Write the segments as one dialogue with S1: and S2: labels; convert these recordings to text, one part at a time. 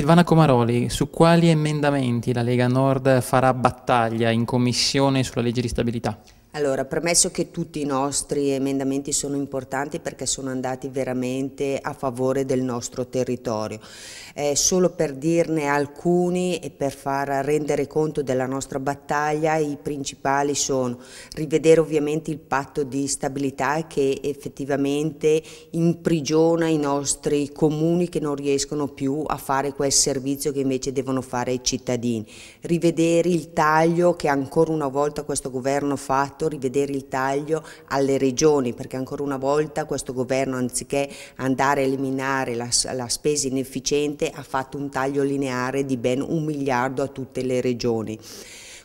S1: Silvana Comaroli, su quali emendamenti la Lega Nord farà battaglia in commissione sulla legge di stabilità? Allora, premesso che tutti i nostri emendamenti sono importanti perché sono andati veramente a favore del nostro territorio, eh, solo per dirne alcuni e per far rendere conto della nostra battaglia, i principali sono rivedere ovviamente il patto di stabilità che effettivamente imprigiona i nostri comuni che non riescono più a fare quel servizio che invece devono fare i cittadini, rivedere il taglio che ancora una volta questo governo ha fatto fatto, rivedere il taglio alle regioni, perché ancora una volta questo governo anziché andare a eliminare la, la spesa inefficiente ha fatto un taglio lineare di ben un miliardo a tutte le regioni.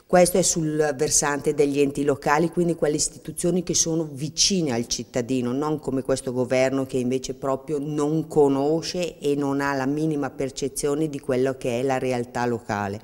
S1: Questo è sul versante degli enti locali, quindi quelle istituzioni che sono vicine al cittadino, non come questo governo che invece proprio non conosce e non ha la minima percezione di quello che è la realtà locale.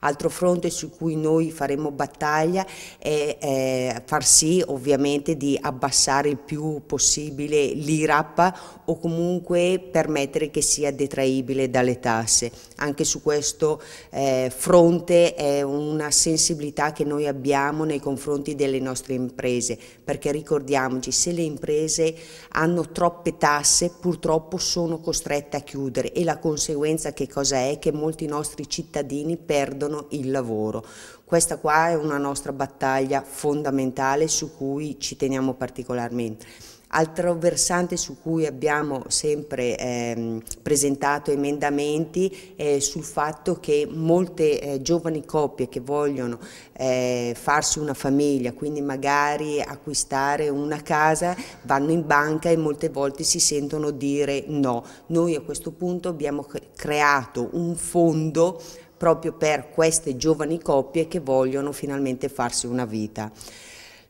S1: Altro fronte su cui noi faremo battaglia è, è far sì ovviamente di abbassare il più possibile l'IRAP o comunque permettere che sia detraibile dalle tasse. Anche su questo eh, fronte è una sensibilità che noi abbiamo nei confronti delle nostre imprese, perché ricordiamoci se le imprese hanno troppe tasse purtroppo sono costrette a chiudere e la conseguenza che cosa è? Che molti nostri cittadini perdono perdono il lavoro. Questa qua è una nostra battaglia fondamentale su cui ci teniamo particolarmente. Altro versante su cui abbiamo sempre eh, presentato emendamenti è sul fatto che molte eh, giovani coppie che vogliono eh, farsi una famiglia, quindi magari acquistare una casa, vanno in banca e molte volte si sentono dire no. Noi a questo punto abbiamo creato un fondo proprio per queste giovani coppie che vogliono finalmente farsi una vita.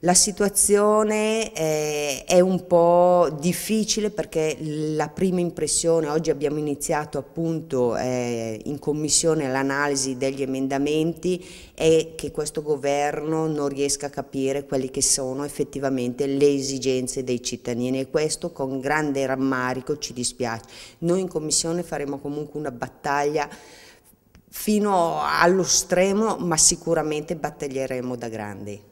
S1: La situazione eh, è un po' difficile perché la prima impressione, oggi abbiamo iniziato appunto eh, in commissione l'analisi degli emendamenti, è che questo governo non riesca a capire quelle che sono effettivamente le esigenze dei cittadini e questo con grande rammarico ci dispiace. Noi in commissione faremo comunque una battaglia fino allo stremo, ma sicuramente battaglieremo da grandi.